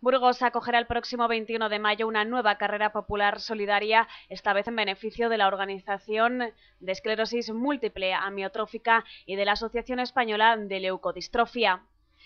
Burgos acogerá el próximo 21 de mayo una nueva carrera popular solidaria, esta vez en beneficio de la Organización de Esclerosis Múltiple Amiotrófica y de la Asociación Española de Leucodistrofia.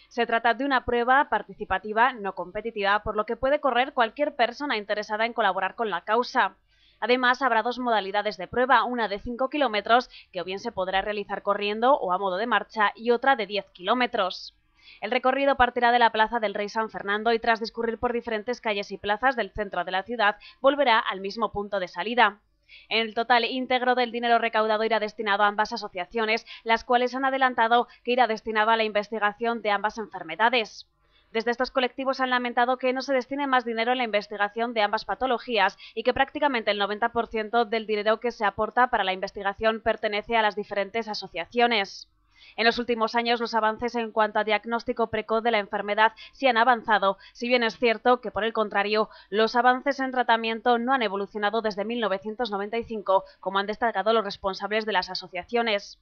Se trata de una prueba participativa, no competitiva, por lo que puede correr cualquier persona interesada en colaborar con la causa. Además, habrá dos modalidades de prueba, una de 5 kilómetros, que o bien se podrá realizar corriendo o a modo de marcha, y otra de 10 kilómetros. El recorrido partirá de la Plaza del Rey San Fernando y tras discurrir por diferentes calles y plazas del centro de la ciudad, volverá al mismo punto de salida. En el total íntegro del dinero recaudado irá destinado a ambas asociaciones, las cuales han adelantado que irá destinado a la investigación de ambas enfermedades. Desde estos colectivos han lamentado que no se destine más dinero en la investigación de ambas patologías y que prácticamente el 90% del dinero que se aporta para la investigación pertenece a las diferentes asociaciones. En los últimos años los avances en cuanto a diagnóstico precoz de la enfermedad sí han avanzado, si bien es cierto que por el contrario los avances en tratamiento no han evolucionado desde 1995, como han destacado los responsables de las asociaciones.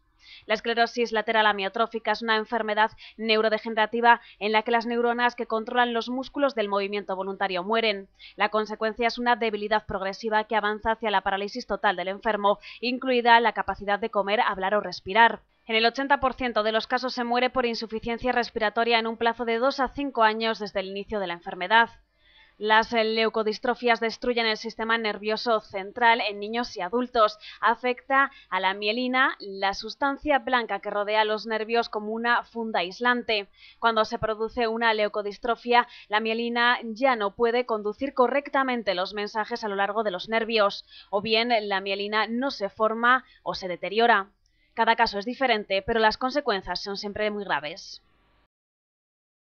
La esclerosis lateral amiotrófica es una enfermedad neurodegenerativa en la que las neuronas que controlan los músculos del movimiento voluntario mueren. La consecuencia es una debilidad progresiva que avanza hacia la parálisis total del enfermo, incluida la capacidad de comer, hablar o respirar. En el 80% de los casos se muere por insuficiencia respiratoria en un plazo de 2 a 5 años desde el inicio de la enfermedad. Las eh, leucodistrofias destruyen el sistema nervioso central en niños y adultos. Afecta a la mielina, la sustancia blanca que rodea los nervios como una funda aislante. Cuando se produce una leucodistrofia, la mielina ya no puede conducir correctamente los mensajes a lo largo de los nervios, o bien la mielina no se forma o se deteriora. Cada caso es diferente, pero las consecuencias son siempre muy graves.